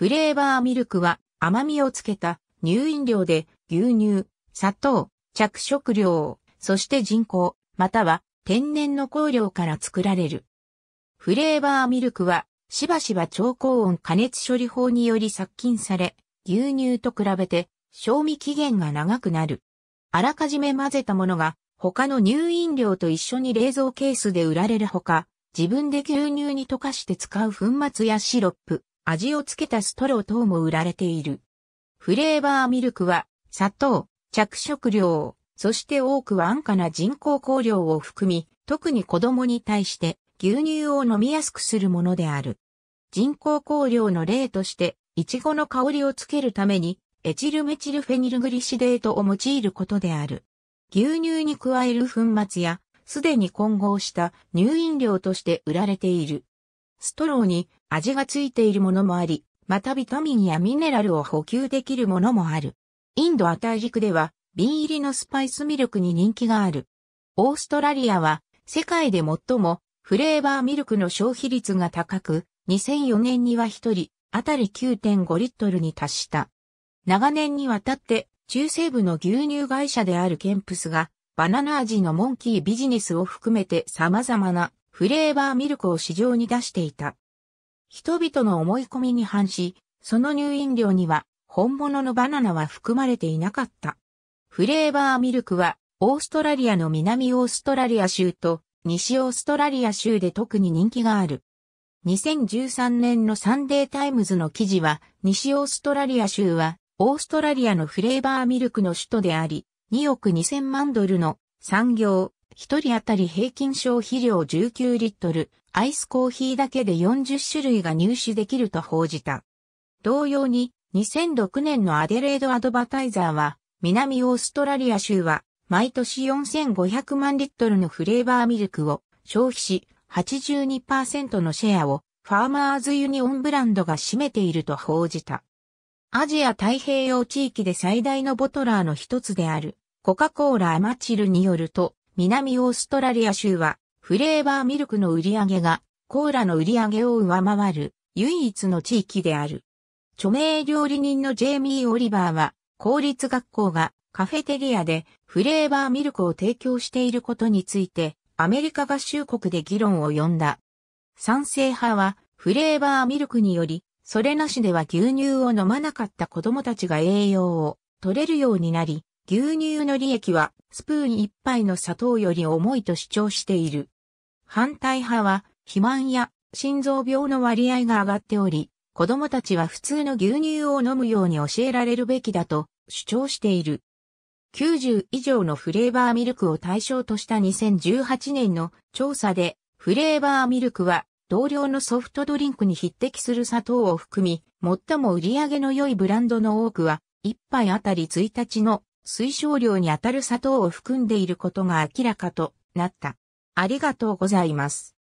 フレーバーミルクは甘みをつけた乳飲料で牛乳、砂糖、着色料、そして人工、または天然の香料から作られる。フレーバーミルクはしばしば超高温加熱処理法により殺菌され、牛乳と比べて賞味期限が長くなる。あらかじめ混ぜたものが他の乳飲料と一緒に冷蔵ケースで売られるほか、自分で牛乳に溶かして使う粉末やシロップ、味をつけたストロー等も売られている。フレーバーミルクは、砂糖、着色料、そして多くは安価な人工香料を含み、特に子供に対して牛乳を飲みやすくするものである。人工香料の例として、イチゴの香りをつけるために、エチルメチルフェニルグリシデートを用いることである。牛乳に加える粉末や、すでに混合した乳飲料として売られている。ストローに味がついているものもあり、またビタミンやミネラルを補給できるものもある。インドア大陸では瓶入りのスパイスミルクに人気がある。オーストラリアは世界で最もフレーバーミルクの消費率が高く、2004年には1人あたり9.5リットルに達した。長年にわたって中西部の牛乳会社であるケンプスがバナナ味のモンキービジネスを含めて様々なフレーバーミルクを市場に出していた。人々の思い込みに反し、その入飲料には本物のバナナは含まれていなかった。フレーバーミルクは、オーストラリアの南オーストラリア州と西オーストラリア州で特に人気がある。2013年のサンデータイムズの記事は、西オーストラリア州は、オーストラリアのフレーバーミルクの首都であり、2億2000万ドルの産業、1人当たり平均消費量19リットル、アイスコーヒーだけで40種類が入手できると報じた。同様に、2006年のアデレードアドバタイザーは、南オーストラリア州は、毎年4500万リットルのフレーバーミルクを消費し、82%のシェアをファーマーズユニオンブランドが占めていると報じた。アジア太平洋地域で最大のボトラーの一つである、コカ・コーラ・アマチルによると、南オーストラリア州は、フレーバーミルクの売り上げが、コーラの売り上げを上回る、唯一の地域である。著名料理人のジェイミー・オリバーは、公立学校がカフェテリアでフレーバーミルクを提供していることについて、アメリカ合衆国で議論を呼んだ。賛成派は、フレーバーミルクにより、それなしでは牛乳を飲まなかった子供たちが栄養を取れるようになり、牛乳の利益はスプーン1杯の砂糖より重いと主張している。反対派は肥満や心臓病の割合が上がっており、子供たちは普通の牛乳を飲むように教えられるべきだと主張している。90以上のフレーバーミルクを対象とした2018年の調査で、フレーバーミルクは同量のソフトドリンクに匹敵する砂糖を含み、最も売り上げの良いブランドの多くは、1杯あたり1日の推奨量にあたる砂糖を含んでいることが明らかとなった。ありがとうございます。